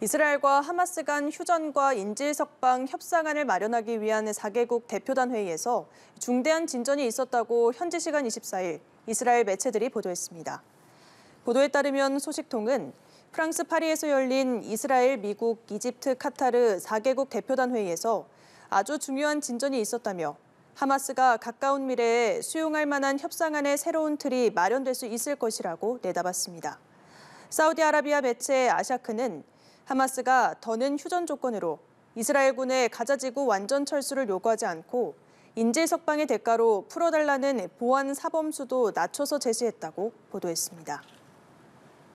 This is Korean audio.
이스라엘과 하마스 간 휴전과 인질석방 협상안을 마련하기 위한 4개국 대표단 회의에서 중대한 진전이 있었다고 현지 시간 24일 이스라엘 매체들이 보도했습니다. 보도에 따르면 소식통은 프랑스 파리에서 열린 이스라엘, 미국, 이집트, 카타르 4개국 대표단 회의에서 아주 중요한 진전이 있었다며 하마스가 가까운 미래에 수용할 만한 협상안의 새로운 틀이 마련될 수 있을 것이라고 내다봤습니다. 사우디아라비아 매체 아샤크는 하마스가 더는 휴전 조건으로 이스라엘군의 가자지구 완전 철수를 요구하지 않고 인질 석방의 대가로 풀어달라는 보안 사범수도 낮춰서 제시했다고 보도했습니다.